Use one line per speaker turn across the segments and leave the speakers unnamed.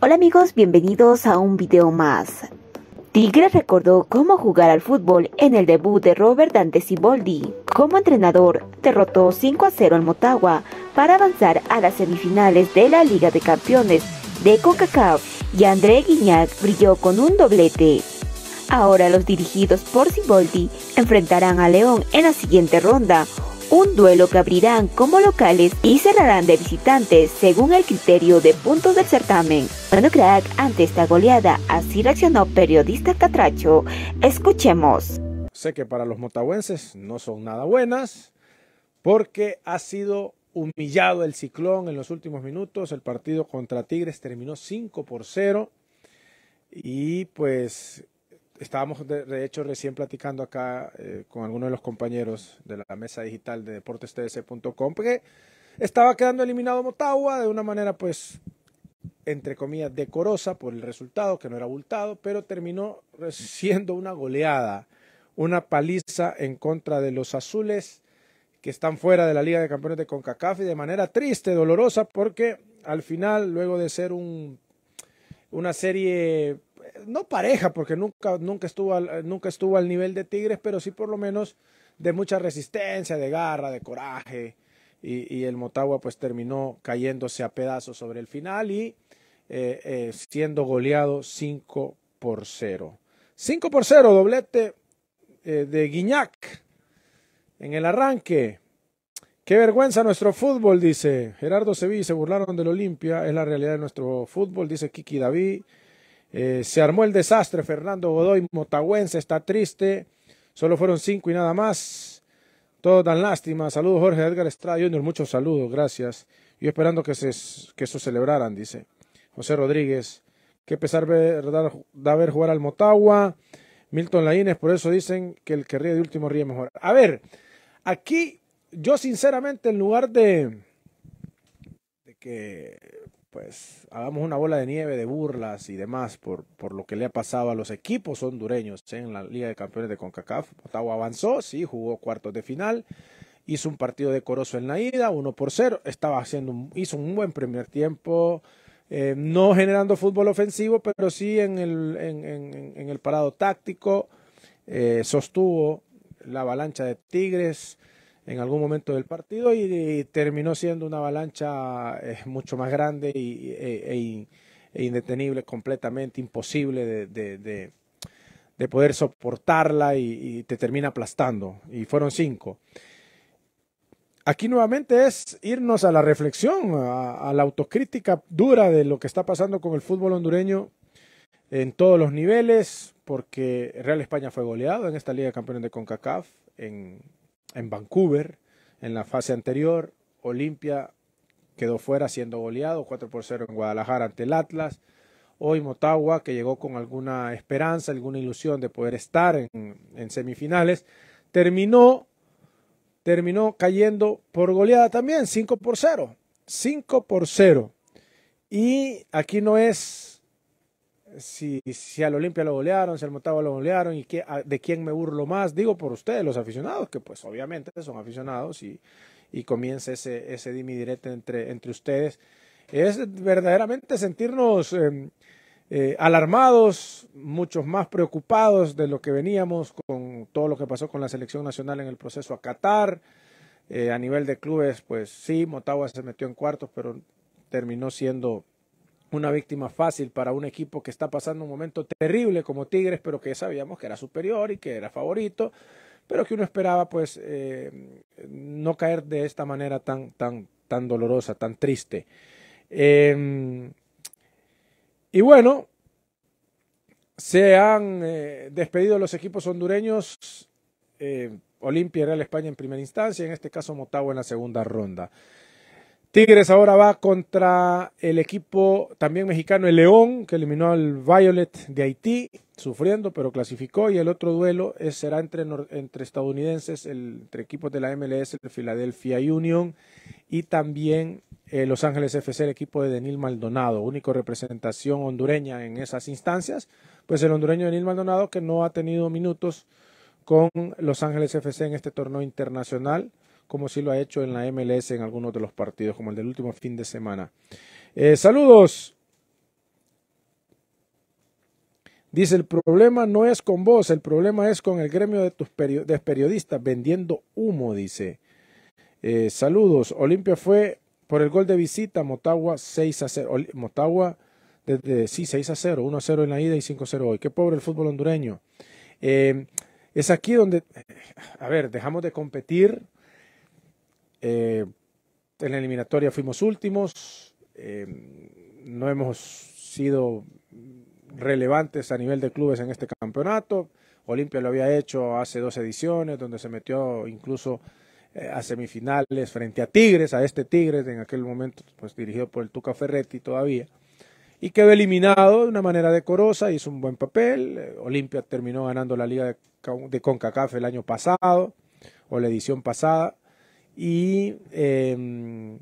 Hola amigos, bienvenidos a un video más. Tigre recordó cómo jugar al fútbol en el debut de Robert Dante Siboldi. Como entrenador, derrotó 5 a 0 al Motagua para avanzar a las semifinales de la Liga de Campeones de CONCACAF y André guiñac brilló con un doblete. Ahora los dirigidos por Siboldi enfrentarán a León en la siguiente ronda, un duelo que abrirán como locales y cerrarán de visitantes según el criterio de puntos del certamen. Bueno, crack, ante esta goleada, así reaccionó periodista Catracho. Escuchemos. Sé que para los motahuenses no son nada buenas porque ha sido humillado el ciclón en los últimos minutos. El partido contra Tigres terminó 5 por 0 y pues estábamos de, hecho recién platicando acá eh, con algunos de los compañeros de la mesa digital de deportestdc.com que estaba quedando eliminado Motagua de una manera pues entre comillas decorosa por el resultado que no era abultado pero terminó siendo una goleada una paliza en contra de los azules que están fuera de la Liga de Campeones de CONCACAF de manera triste, dolorosa porque al final luego de ser un una serie no pareja, porque nunca, nunca, estuvo al, nunca estuvo al nivel de Tigres, pero sí por lo menos de mucha resistencia, de garra, de coraje. Y, el Motagua pues terminó cayéndose a pedazos sobre el final y eh, eh, siendo goleado 5 por 0. 5 por 0, doblete eh, de Guiñac en el arranque. Qué vergüenza nuestro fútbol, dice Gerardo Sevilla. Se burlaron del Olimpia, es la realidad de nuestro fútbol, dice Kiki David. Eh, se armó el desastre. Fernando Godoy Motagüense está triste. Solo fueron cinco y nada más. Todos dan lástima. Saludos Jorge Edgar Estrada Muchos saludos, gracias. Y esperando que, se, que eso celebraran, dice José Rodríguez. Qué pesar ver, de ver jugar al Motagua. Milton Laínez, por eso dicen que el que ríe de último ríe mejor. A ver, aquí yo sinceramente en lugar de, de que pues hagamos una bola de nieve de burlas y demás por, por lo que le ha pasado a los equipos hondureños en la Liga de Campeones de CONCACAF. Ottawa avanzó, sí, jugó cuartos de final, hizo un partido decoroso en la ida, 1 por 0, estaba haciendo, hizo un buen primer tiempo, eh, no generando fútbol ofensivo, pero sí en el, en, el parado táctico, eh, sostuvo la avalancha de Tigres, en algún momento del partido y, terminó siendo una avalancha eh, mucho más grande e, e, e, indetenible, completamente imposible de, poder soportarla y, te termina aplastando. Y fueron cinco. Aquí nuevamente es irnos a la reflexión, a, la autocrítica dura de lo que está pasando con el fútbol hondureño en todos los niveles, porque Real España fue goleado en esta Liga de Campeones de CONCACAF, en en Vancouver en la fase anterior. Olimpia quedó fuera siendo goleado 4 por 0 en Guadalajara ante el Atlas. Hoy Motagua, que llegó con alguna esperanza, alguna ilusión de poder estar en, semifinales, terminó, terminó cayendo por goleada también, 5 por 0. 5 por 0. Y aquí no es si, si al Olimpia lo golearon, si al Motagua lo golearon y de quién me burlo más, digo por ustedes, los aficionados, que pues obviamente son aficionados y, y comienza ese, ese dimi directo entre, entre ustedes. Es verdaderamente sentirnos em, eh, alarmados, muchos más preocupados de lo que veníamos con todo lo que pasó con la selección nacional en el proceso a Qatar. Eh, a nivel de clubes, pues sí, Motagua se metió en cuartos, pero terminó siendo una víctima fácil para un equipo que está pasando un momento terrible como Tigres, pero que sabíamos que era superior y que era favorito, pero que uno esperaba pues eh, no caer de esta manera tan, tan, tan dolorosa, tan triste. Em, y bueno, se han eh, despedido los equipos hondureños, eh, Olimpia y Real España en primera instancia, en este caso Motagua en la segunda ronda. Tigres ahora va contra el equipo también mexicano, el León, que eliminó al Violet de Haití, sufriendo, pero clasificó. Y el otro duelo es, será entre, entre estadounidenses, entre equipos de la MLS, el Philadelphia Union y también eh, Los Ángeles FC, el equipo de Denil Maldonado, único representación hondureña en esas instancias. Pues el hondureño Denil Maldonado, que no ha tenido minutos con Los Ángeles FC en este torneo internacional como si lo ha hecho en la MLS en algunos de los partidos, como el del último fin de semana. Eh, saludos. Dice, el problema no es con vos, el problema es con el gremio de tus periodistas vendiendo humo, dice. Eh, saludos, Olimpia fue por el gol de visita, Motagua 6 a 0. Motagua, desde, sí, 6 a 0, 1 a 0 en la ida y 5 a 0 hoy. Qué pobre el fútbol hondureño. Eh, es aquí donde, a ver, dejamos de competir, eh, en la eliminatoria fuimos últimos, eh, no hemos sido relevantes a nivel de clubes en este campeonato. Olimpia lo había hecho hace dos ediciones, donde se metió incluso eh, a semifinales frente a Tigres, a este Tigres, en aquel momento pues dirigido por el Tuca Ferretti todavía. Y quedó eliminado de una manera decorosa, hizo un buen papel. Olimpia terminó ganando la Liga de, de CONCACAF el año pasado, o la edición pasada y em,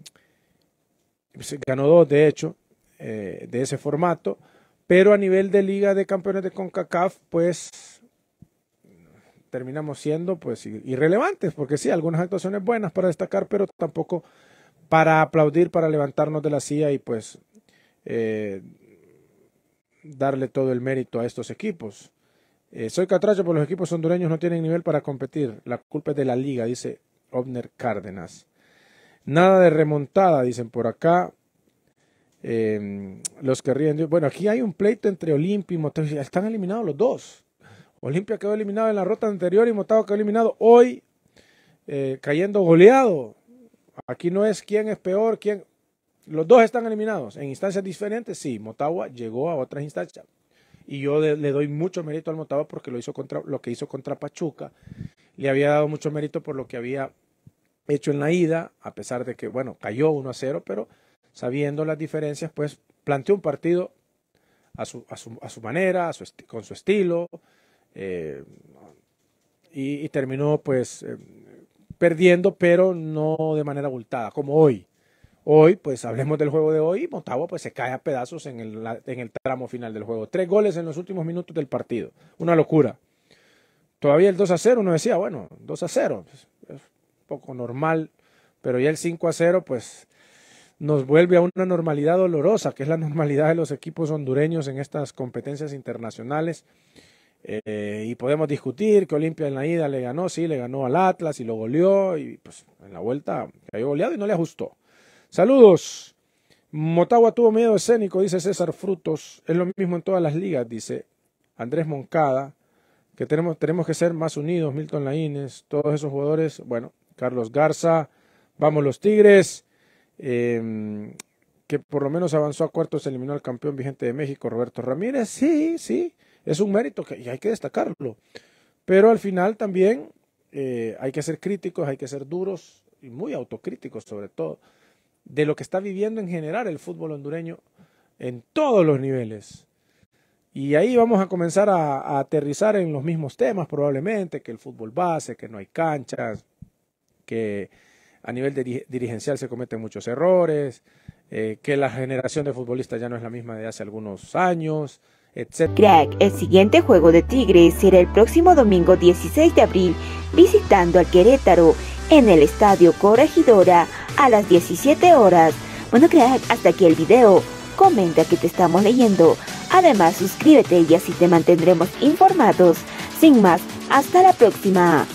pues, ganó dos, de hecho, eh, de ese formato. Pero a nivel de Liga de Campeones de CONCACAF, pues terminamos siendo pues irrelevantes, porque sí, algunas actuaciones buenas para destacar, pero tampoco para aplaudir, para levantarnos de la silla y pues eh, darle todo el mérito a estos equipos. Eh, soy catracho, pero pues, los equipos hondureños no tienen nivel para competir. La culpa es de la liga, dice Obner Cárdenas. Nada de remontada, dicen por acá. Em, los que ríen. Bueno, aquí hay un pleito entre Olimpia y Motagua. Están eliminados los dos. Olimpia quedó eliminado en la rota anterior y Motagua quedó eliminado hoy, eh, cayendo goleado. Aquí no es quién es peor, quién. Los dos están eliminados en instancias diferentes. Sí, Motagua llegó a otras instancias. Y yo le, le doy mucho mérito al Motagua porque lo, hizo contra, lo que hizo contra Pachuca le había dado mucho mérito por lo que había hecho en la ida, a pesar de que, bueno, cayó 1 a 0, pero sabiendo las diferencias, pues planteó un partido a su, manera, con su estilo, eh, y, terminó pues eh, perdiendo, pero no de manera abultada, como hoy. Hoy, pues hablemos del juego de hoy, y pues se cae a pedazos en el, en el tramo final del juego. Tres goles en los últimos minutos del partido. Una locura. Todavía el 2 a 0 uno decía, bueno, 2 a 0, pues, es un poco normal, pero ya el 5 a 0, pues nos vuelve a una normalidad dolorosa, que es la normalidad de los equipos hondureños en estas competencias internacionales. Eh, y podemos discutir que Olimpia en la ida le ganó, sí, le ganó al Atlas y lo goleó, y pues en la vuelta cayó goleado y no le ajustó. Saludos. Motagua tuvo miedo escénico, dice César Frutos. Es lo mismo en todas las ligas, dice Andrés Moncada que tenemos, tenemos que ser más unidos, Milton Laínez, todos esos jugadores, bueno, Carlos Garza, vamos los Tigres, em, que por lo menos avanzó a cuartos, eliminó al campeón vigente de México, Roberto Ramírez, sí, sí, es un mérito que, y hay que destacarlo, pero al final también eh, hay que ser críticos, hay que ser duros y muy autocríticos sobre todo, de lo que está viviendo en general el fútbol hondureño en todos los niveles. Y ahí vamos a comenzar a, aterrizar en los mismos temas probablemente, que el fútbol base, que no hay canchas, que a nivel dirigencial se cometen muchos errores, eh, que la generación de futbolistas ya no es la misma de hace algunos años, etc. Crack, el siguiente juego de Tigres será el próximo domingo 16 de abril, visitando al Querétaro en el Estadio Corregidora a las 17 horas. Bueno, Crack, hasta aquí el video. Comenta que te estamos leyendo. Además, suscríbete y así te mantendremos informados. Sin más, hasta la próxima.